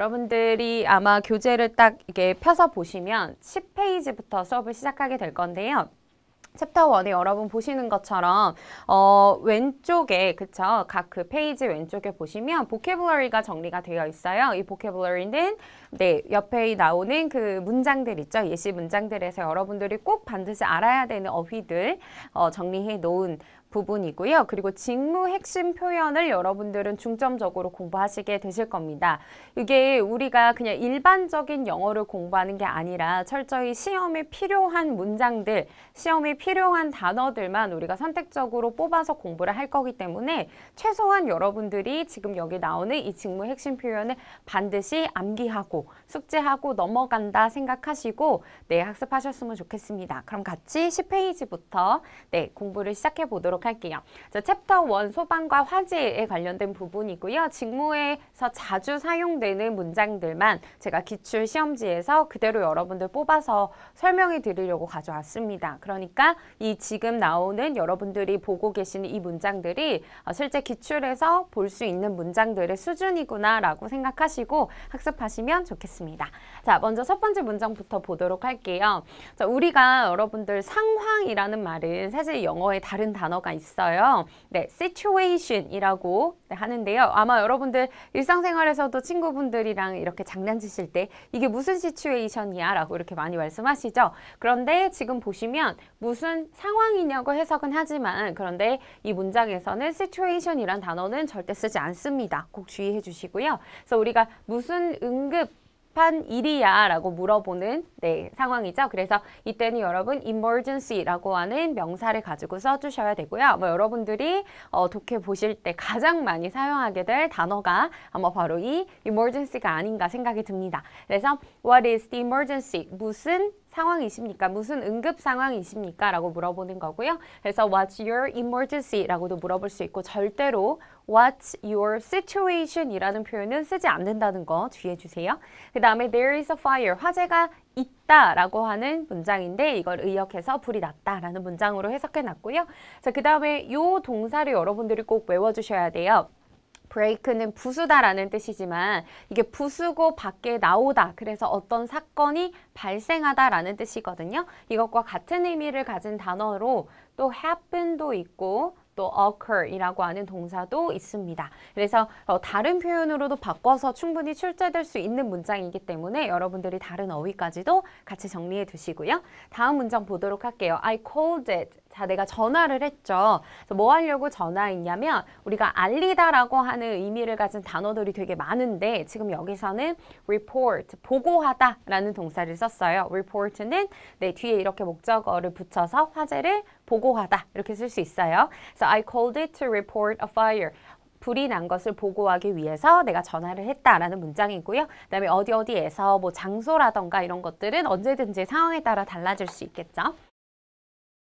여러분들이 아마 교재를 딱 이게 렇 펴서 보시면 10페이지부터 수업을 시작하게 될 건데요. 챕터 1에 여러분 보시는 것처럼 어, 왼쪽에 그쵸 각 그 페이지 왼쪽에 보시면 보케블러리가 정리가 되어 있어요. 이 보케블러리는 네 옆에 나오는 그 문장들 있죠 예시 문장들에서 여러분들이 꼭 반드시 알아야 되는 어휘들 어, 정리해 놓은 부분이고요. 그리고 직무 핵심 표현을 여러분들은 중점적으로 공부하시게 되실 겁니다. 이게 우리가 그냥 일반적인 영어를 공부하는 게 아니라 철저히 시험에 필요한 문장들, 시험에 필요한 단어들만 우리가 선택적으로 뽑아서 공부를 할 거기 때문에 최소한 여러분들이 지금 여기 나오는 이 직무 핵심 표현을 반드시 암기하고 숙제하고 넘어간다 생각하시고 네, 학습하셨으면 좋겠습니다. 그럼 같이 10페이지부터 네, 공부를 시작해 보도록 보도록 할게요. 자, 챕터 1 소방과 화재에 관련된 부분이고요. 직무에서 자주 사용되는 문장들만 제가 기출 시험지에서 그대로 여러분들 뽑아서 설명해 드리려고 가져왔습니다. 그러니까 이 지금 나오는 여러분들이 보고 계시는 이 문장들이 어, 실제 기출에서 볼 수 있는 문장들의 수준이구나 라고 생각하시고 학습하시면 좋겠습니다. 자, 먼저 첫 번째 문장부터 보도록 할게요. 자, 우리가 여러분들 상황이라는 말은 사실 영어의 다른 단어가 수가 있어요. 네, situation이라고 하는데요. 아마 여러분들 일상생활에서도 친구분들이랑 이렇게 장난치실 때 이게 무슨 situation이야 라고 이렇게 많이 말씀하시죠. 그런데 지금 보시면 무슨 상황이냐고 해석은 하지만 그런데 이 문장에서는 situation이란 단어는 절대 쓰지 않습니다. 꼭 주의해 주시고요. 그래서 우리가 무슨 응급 시판 일이야 라고 물어보는 네, 상황이죠. 그래서 이때는 여러분 emergency라고 하는 명사를 가지고 써주셔야 되고요. 뭐 여러분들이 어, 독해 보실 때 가장 많이 사용하게 될 단어가 아마 바로 이 emergency가 아닌가 생각이 듭니다. 그래서 what is the emergency? 무슨 상황이십니까? 무슨 응급 상황이십니까? 라고 물어보는 거고요. 그래서 what's your emergency? 라고도 물어볼 수 있고 절대로 what's your situation? 이라는 표현은 쓰지 않는다는 거 주의해 주세요. 그 다음에 there is a fire. 화재가 있다 라고 하는 문장인데 이걸 의역해서 불이 났다 라는 문장으로 해석해 놨고요. 자, 그 다음에 요 동사를 여러분들이 꼭 외워주셔야 돼요. 브레이크는 부수다라는 뜻이지만 이게 부수고 밖에 나오다 그래서 어떤 사건이 발생하다라는 뜻이거든요. 이것과 같은 의미를 가진 단어로 또 happen도 있고 또 occur이라고 하는 동사도 있습니다. 그래서 어, 다른 표현으로도 바꿔서 충분히 출제될 수 있는 문장이기 때문에 여러분들이 다른 어휘까지도 같이 정리해 두시고요. 다음 문장 보도록 할게요. I called it 자, 내가 전화를 했죠. 그래서 뭐 하려고 전화했냐면 우리가 알리다라고 하는 의미를 가진 단어들이 되게 많은데 지금 여기서는 report, 보고하다라는 동사를 썼어요. report는 네, 뒤에 이렇게 목적어를 붙여서 화제를 보고하다 이렇게 쓸 수 있어요. So I called it to report a fire. 불이 난 것을 보고하기 위해서 내가 전화를 했다라는 문장이고요. 그 다음에 어디 어디에서 뭐 장소라던가 이런 것들은 언제든지 상황에 따라 달라질 수 있겠죠.